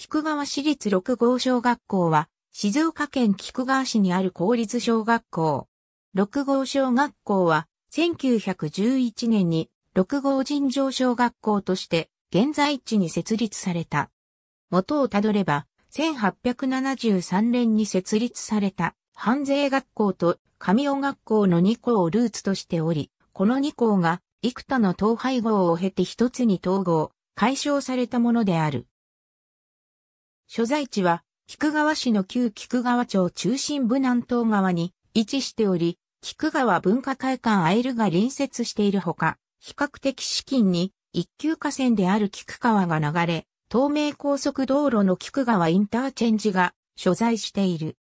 菊川市立六郷小学校は、静岡県菊川市にある公立小学校。六郷小学校は、1911年に六郷尋常小学校として、現在地に設立された。元をたどれば、1873年に設立された、半税学校と上尾学校の2校をルーツとしており、この2校が、幾多の統廃合を経て一つに統合、解消されたものである。所在地は、菊川市の旧菊川町中心部南東側に位置しており、菊川文化会館アイルが隣接しているほか、比較的資金に一級河川である菊川が流れ、東名高速道路の菊川インターチェンジが所在している。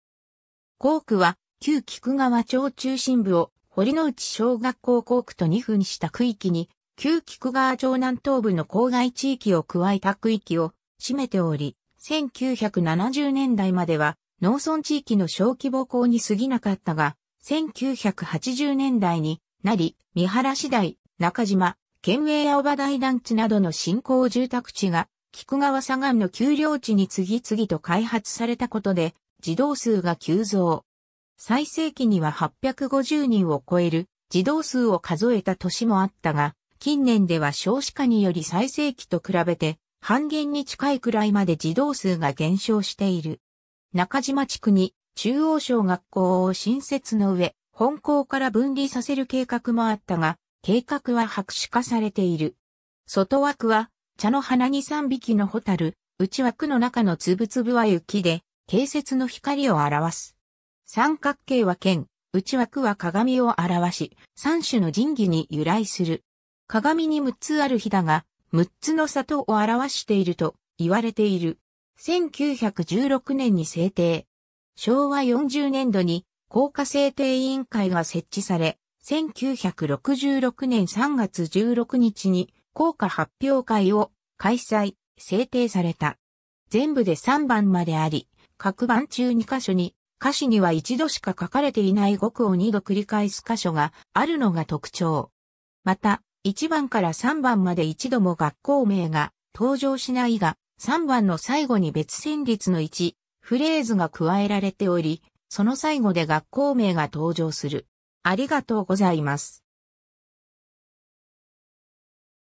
校区は旧菊川町中心部を堀之内小学校校区と2分した区域に、旧菊川町南東部の郊外地域を加えた区域を占めており、1970年代までは農村地域の小規模校に過ぎなかったが、1980年代になり、三原市台、中島、県営青葉台団地などの新興住宅地が、菊川左岸の丘陵地に次々と開発されたことで、児童数が急増。最盛期には850人を超える児童数を数えた年もあったが、近年では少子化により最盛期と比べて半減に近いくらいまで児童数が減少している。中島地区に中央小学校を新設の上、本校から分離させる計画もあったが、計画は白紙化されている。外枠は茶の花に3匹のホタル、内枠の中のつぶつぶは雪で、形節の光を表す。三角形は剣、内枠は鏡を表し、三種の神器に由来する。鏡に6つある日だが、6つの里を表していると言われている。1916年に制定。昭和40年度に効果制定委員会が設置され、1966年3月16日に効果発表会を開催、制定された。全部で3番まであり、各番中2箇所に、歌詞には一度しか書かれていない語句を二度繰り返す箇所があるのが特徴。また、1番から3番まで一度も学校名が登場しないが、3番の最後に別旋律の1、フレーズが加えられており、その最後で学校名が登場する。ありがとうございます。